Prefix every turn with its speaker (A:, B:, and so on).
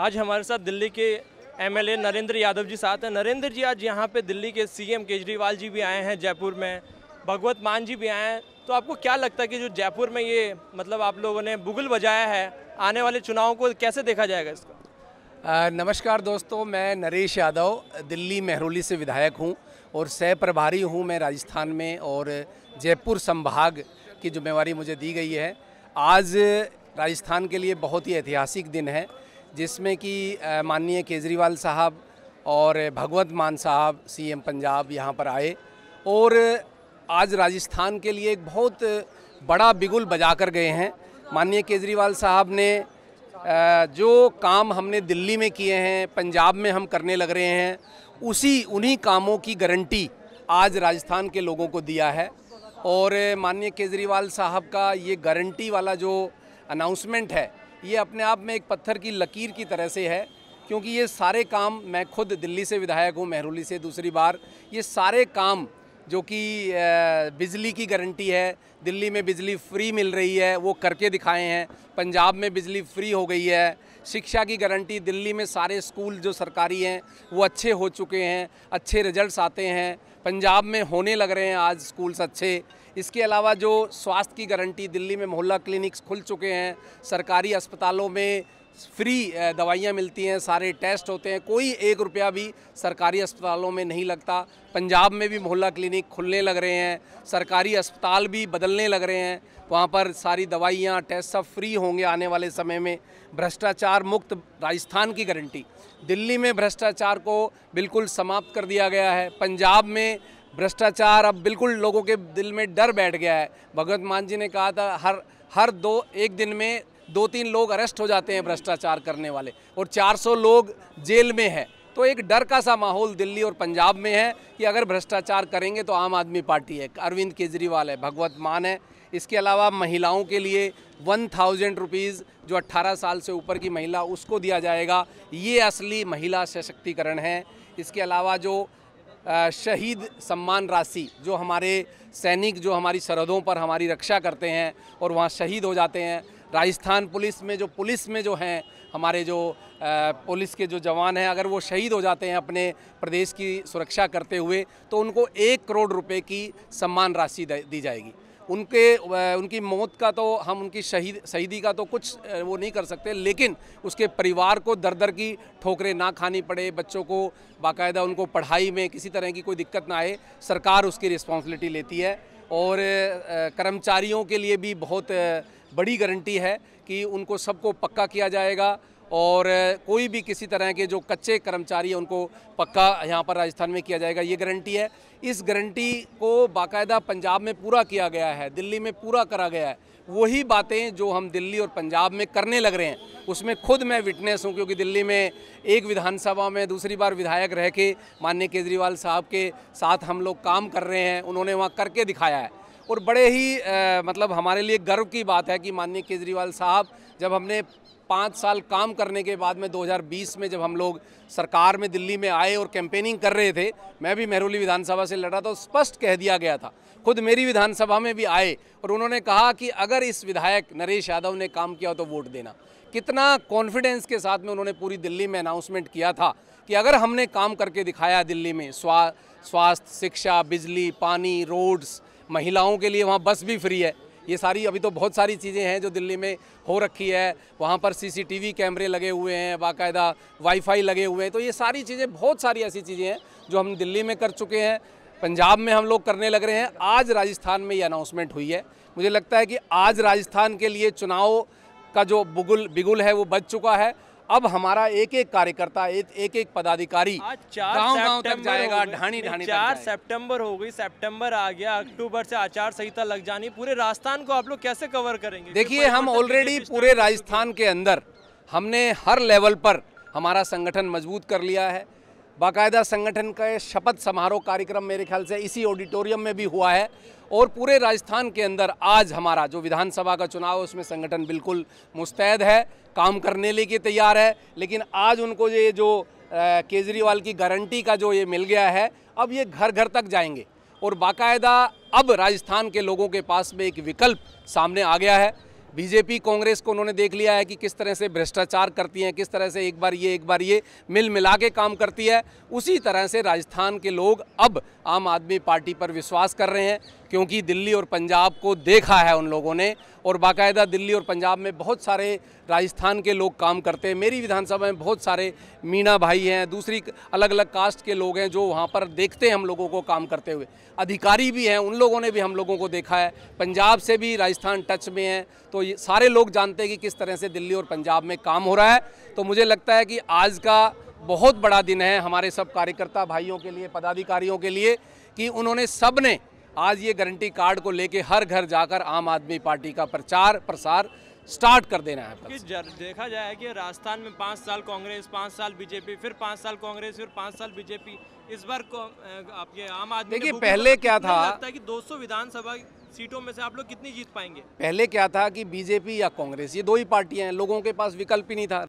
A: आज हमारे साथ दिल्ली के एमएलए नरेंद्र यादव जी साथ हैं नरेंद्र जी आज यहाँ पे दिल्ली के सीएम केजरीवाल जी भी आए हैं जयपुर में भगवत मान जी भी आए हैं तो आपको क्या लगता है कि जो जयपुर में ये मतलब आप लोगों ने बुगल बजाया है आने वाले चुनाव को कैसे देखा जाएगा इसको
B: नमस्कार दोस्तों मैं नरेश यादव दिल्ली मेहरोली से विधायक हूँ और सह प्रभारी हूँ मैं राजस्थान में और जयपुर संभाग की जिम्मेवारी मुझे दी गई है आज राजस्थान के लिए बहुत ही ऐतिहासिक दिन है जिसमें कि माननीय केजरीवाल साहब और भगवंत मान साहब सीएम पंजाब यहाँ पर आए और आज राजस्थान के लिए एक बहुत बड़ा बिगुल बजा कर गए हैं माननीय केजरीवाल साहब ने जो काम हमने दिल्ली में किए हैं पंजाब में हम करने लग रहे हैं उसी उन्हीं कामों की गारंटी आज राजस्थान के लोगों को दिया है और माननीय केजरीवाल साहब का ये गारंटी वाला जो अनाउंसमेंट है ये अपने आप में एक पत्थर की लकीर की तरह से है क्योंकि ये सारे काम मैं खुद दिल्ली से विधायक हूँ मेहरूली से दूसरी बार ये सारे काम जो कि बिजली की गारंटी है दिल्ली में बिजली फ्री मिल रही है वो करके दिखाए हैं पंजाब में बिजली फ्री हो गई है शिक्षा की गारंटी दिल्ली में सारे स्कूल जो सरकारी हैं वो अच्छे हो चुके हैं अच्छे रिजल्ट्स आते हैं पंजाब में होने लग रहे हैं आज स्कूल्स अच्छे इसके अलावा जो स्वास्थ्य की गारंटी दिल्ली में मोहल्ला क्लिनिक्स खुल चुके हैं सरकारी अस्पतालों में फ्री दवाइयाँ मिलती हैं सारे टेस्ट होते हैं कोई एक रुपया भी सरकारी अस्पतालों में नहीं लगता पंजाब में भी मोहल्ला क्लिनिक खुलने लग रहे हैं सरकारी अस्पताल भी बदलने लग रहे हैं वहाँ पर सारी दवाइयाँ टेस्ट सब फ्री होंगे आने वाले समय में भ्रष्टाचार मुक्त राजस्थान की गारंटी दिल्ली में भ्रष्टाचार को बिल्कुल समाप्त कर दिया गया है पंजाब में भ्रष्टाचार अब बिल्कुल लोगों के दिल में डर बैठ गया है भगवत मान जी ने कहा था हर हर दो एक दिन में दो तीन लोग अरेस्ट हो जाते हैं भ्रष्टाचार करने वाले और 400 लोग जेल में है तो एक डर का सा माहौल दिल्ली और पंजाब में है कि अगर भ्रष्टाचार करेंगे तो आम आदमी पार्टी है अरविंद केजरीवाल है भगवत मान है इसके अलावा महिलाओं के लिए वन थाउजेंड रुपीज़ जो 18 साल से ऊपर की महिला उसको दिया जाएगा ये असली महिला सशक्तिकरण है इसके अलावा जो शहीद सम्मान राशि जो हमारे सैनिक जो हमारी सरहदों पर हमारी रक्षा करते हैं और वहाँ शहीद हो जाते हैं राजस्थान पुलिस में जो पुलिस में जो हैं हमारे जो पुलिस के जो जवान हैं अगर वो शहीद हो जाते हैं अपने प्रदेश की सुरक्षा करते हुए तो उनको एक करोड़ रुपए की सम्मान राशि दी जाएगी उनके उनकी मौत का तो हम उनकी शहीद शहीदी का तो कुछ वो नहीं कर सकते लेकिन उसके परिवार को दर दर की ठोकरें ना खानी पड़े बच्चों को बाकायदा उनको पढ़ाई में किसी तरह की कोई दिक्कत ना आए सरकार उसकी रिस्पॉन्सिबिलिटी लेती है और कर्मचारियों के लिए भी बहुत बड़ी गारंटी है कि उनको सबको पक्का किया जाएगा और कोई भी किसी तरह के जो कच्चे कर्मचारी हैं उनको पक्का यहाँ पर राजस्थान में किया जाएगा ये गारंटी है इस गारंटी को बाकायदा पंजाब में पूरा किया गया है दिल्ली में पूरा करा गया है वही बातें जो हम दिल्ली और पंजाब में करने लग रहे हैं उसमें खुद मैं विटनेस हूं क्योंकि दिल्ली में एक विधानसभा में दूसरी बार विधायक रह के माननीय केजरीवाल साहब के साथ हम लोग काम कर रहे हैं उन्होंने वहाँ करके दिखाया है और बड़े ही आ, मतलब हमारे लिए गर्व की बात है कि माननीय केजरीवाल साहब जब हमने पाँच साल काम करने के बाद में 2020 में जब हम लोग सरकार में दिल्ली में आए और कैंपेनिंग कर रहे थे मैं भी मेहरोली विधानसभा से लड़ा तो स्पष्ट कह दिया गया था खुद मेरी विधानसभा में भी आए और उन्होंने कहा कि अगर इस विधायक नरेश यादव ने काम किया तो वोट देना कितना कॉन्फिडेंस के साथ में उन्होंने पूरी दिल्ली में अनाउंसमेंट किया था कि अगर हमने काम करके दिखाया दिल्ली में स्वा स्वास्थ्य शिक्षा बिजली पानी रोड्स महिलाओं के लिए वहाँ बस भी फ्री है ये सारी अभी तो बहुत सारी चीज़ें हैं जो दिल्ली में हो रखी है वहाँ पर सीसीटीवी कैमरे लगे हुए हैं बाकायदा वाईफाई लगे हुए हैं तो ये सारी चीज़ें बहुत सारी ऐसी चीज़ें हैं जो हम दिल्ली में कर चुके हैं पंजाब में हम लोग करने लग रहे हैं आज राजस्थान में ये अनाउंसमेंट हुई है मुझे लगता है कि आज राजस्थान के लिए चुनाव का जो बुगुल बिगुल है वो बच चुका है अब हमारा एक एक कार्यकर्ता एक एक, एक पदाधिकारी गांव गांव तक जाएगा ढाणी ढाणी चार
A: सितंबर हो गई सितंबर आ गया अक्टूबर से आचार संहिता लग जानी पूरे राजस्थान को आप लोग कैसे कवर करेंगे देखिए हम ऑलरेडी तो पूरे
B: राजस्थान के अंदर हमने हर लेवल पर हमारा संगठन मजबूत कर लिया है बाकायदा संगठन का शपथ समारोह कार्यक्रम मेरे ख्याल से इसी ऑडिटोरियम में भी हुआ है और पूरे राजस्थान के अंदर आज हमारा जो विधानसभा का चुनाव है उसमें संगठन बिल्कुल मुस्तैद है काम करने लिए तैयार है लेकिन आज उनको ये जो केजरीवाल की गारंटी का जो ये मिल गया है अब ये घर घर तक जाएंगे और बाकायदा अब राजस्थान के लोगों के पास में एक विकल्प सामने आ गया है बीजेपी कांग्रेस को उन्होंने देख लिया है कि किस तरह से भ्रष्टाचार करती हैं किस तरह से एक बार ये एक बार ये मिल मिला के काम करती है उसी तरह से राजस्थान के लोग अब आम आदमी पार्टी पर विश्वास कर रहे हैं क्योंकि दिल्ली और पंजाब को देखा है उन लोगों ने और बाकायदा दिल्ली और पंजाब में बहुत सारे राजस्थान के लोग काम करते हैं मेरी विधानसभा में बहुत सारे मीना भाई हैं दूसरी अलग अलग कास्ट के लोग हैं जो वहाँ पर देखते हैं हम लोगों को काम करते हुए अधिकारी भी हैं उन लोगों ने भी हम लोगों को देखा है पंजाब से भी राजस्थान टच में है तो ये सारे लोग जानते हैं कि किस तरह से दिल्ली और पंजाब में काम हो रहा है तो मुझे लगता है कि आज का बहुत बड़ा दिन है हमारे सब कार्यकर्ता भाइयों के लिए पदाधिकारियों के लिए कि उन्होंने सब ने आज ये गारंटी कार्ड को लेके हर घर जाकर आम आदमी पार्टी का प्रचार प्रसार स्टार्ट कर देना है
A: कि देखा जाए कि राजस्थान में पाँच साल कांग्रेस पाँच साल बीजेपी फिर पाँच साल कांग्रेस फिर पाँच साल बीजेपी इस बार आपके आम आदमी देखिए पहले क्या था लगता है कि 200 विधानसभा सीटों में से आप लोग कितनी जीत पाएंगे पहले
B: क्या था कि बीजेपी या कांग्रेस ये दो ही पार्टियां हैं लोगों के पास विकल्प ही नहीं था